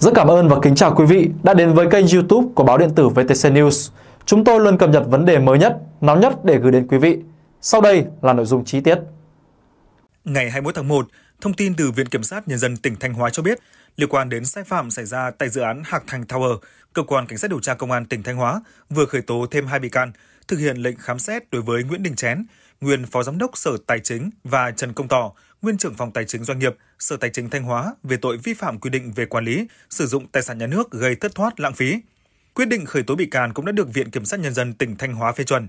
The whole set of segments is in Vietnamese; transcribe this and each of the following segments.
Rất cảm ơn và kính chào quý vị đã đến với kênh youtube của báo điện tử VTC News. Chúng tôi luôn cập nhật vấn đề mới nhất, nóng nhất để gửi đến quý vị. Sau đây là nội dung chi tiết. Ngày 21 tháng 1, Thông tin từ Viện Kiểm sát Nhân dân tỉnh Thanh Hóa cho biết, liên quan đến sai phạm xảy ra tại dự án Hạc Thành Tower, Cơ quan Cảnh sát điều tra Công an tỉnh Thanh Hóa vừa khởi tố thêm hai bị can, thực hiện lệnh khám xét đối với Nguyễn Đình Chén, nguyên Phó Giám đốc Sở Tài chính và Trần Công Tỏ, nguyên trưởng phòng Tài chính doanh nghiệp Sở Tài chính Thanh Hóa về tội vi phạm quy định về quản lý, sử dụng tài sản nhà nước gây thất thoát lãng phí. Quyết định khởi tố bị can cũng đã được Viện Kiểm sát Nhân dân tỉnh Thanh Hóa phê chuẩn.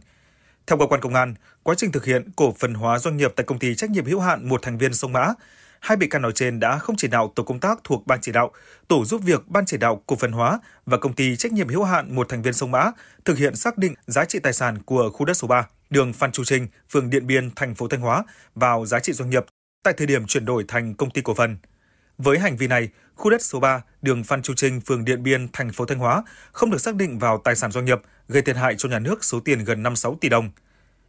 Theo cơ quan công an, quá trình thực hiện cổ phần hóa doanh nghiệp tại công ty trách nhiệm hữu hạn một thành viên sông Mã, hai bị can nói trên đã không chỉ đạo tổ công tác thuộc ban chỉ đạo, tổ giúp việc ban chỉ đạo cổ phần hóa và công ty trách nhiệm hữu hạn một thành viên sông Mã thực hiện xác định giá trị tài sản của khu đất số 3, đường Phan Chu Trinh, phường Điện Biên, thành phố Thanh Hóa vào giá trị doanh nghiệp tại thời điểm chuyển đổi thành công ty cổ phần. Với hành vi này, khu đất số 3, đường Phan Chu Trinh, phường Điện Biên, thành phố Thanh Hóa không được xác định vào tài sản doanh nghiệp, gây thiệt hại cho nhà nước số tiền gần 56 tỷ đồng.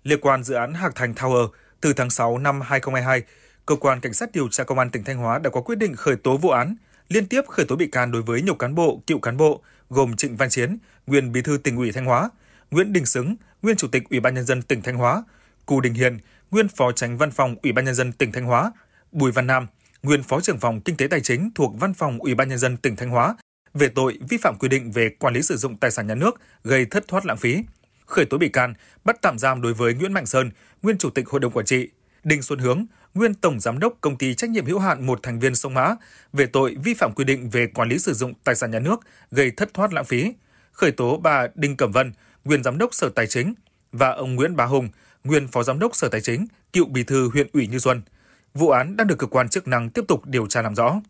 Liên quan dự án Hạc Thành Tower, từ tháng 6 năm 2022, cơ quan cảnh sát điều tra công an tỉnh Thanh Hóa đã có quyết định khởi tố vụ án, liên tiếp khởi tố bị can đối với nhiều cán bộ, cựu cán bộ gồm Trịnh Văn Chiến, nguyên Bí thư tỉnh ủy Thanh Hóa, Nguyễn Đình Xứng, nguyên Chủ tịch Ủy ban nhân dân tỉnh Thanh Hóa, Cù Đình Hiền, nguyên Phó Tránh Văn phòng Ủy ban nhân dân tỉnh Thanh Hóa, Bùi Văn Nam, nguyên Phó trưởng phòng Kinh tế Tài chính thuộc Văn phòng Ủy ban Nhân dân tỉnh Thanh Hóa về tội vi phạm quy định về quản lý sử dụng tài sản nhà nước gây thất thoát lãng phí. Khởi tố bị can, bắt tạm giam đối với Nguyễn Mạnh Sơn, nguyên Chủ tịch Hội đồng Quản trị, Đinh Xuân Hướng, nguyên Tổng Giám đốc Công ty trách nhiệm hữu hạn một thành viên Sông Mã về tội vi phạm quy định về quản lý sử dụng tài sản nhà nước gây thất thoát lãng phí. Khởi tố bà Đinh Cẩm Vân, nguyên Giám đốc Sở Tài chính và ông Nguyễn Bá Hùng, nguyên Phó Giám đốc Sở Tài chính, cựu Bí thư huyện ủy Như Xuân. Vụ án đang được cơ quan chức năng tiếp tục điều tra làm rõ.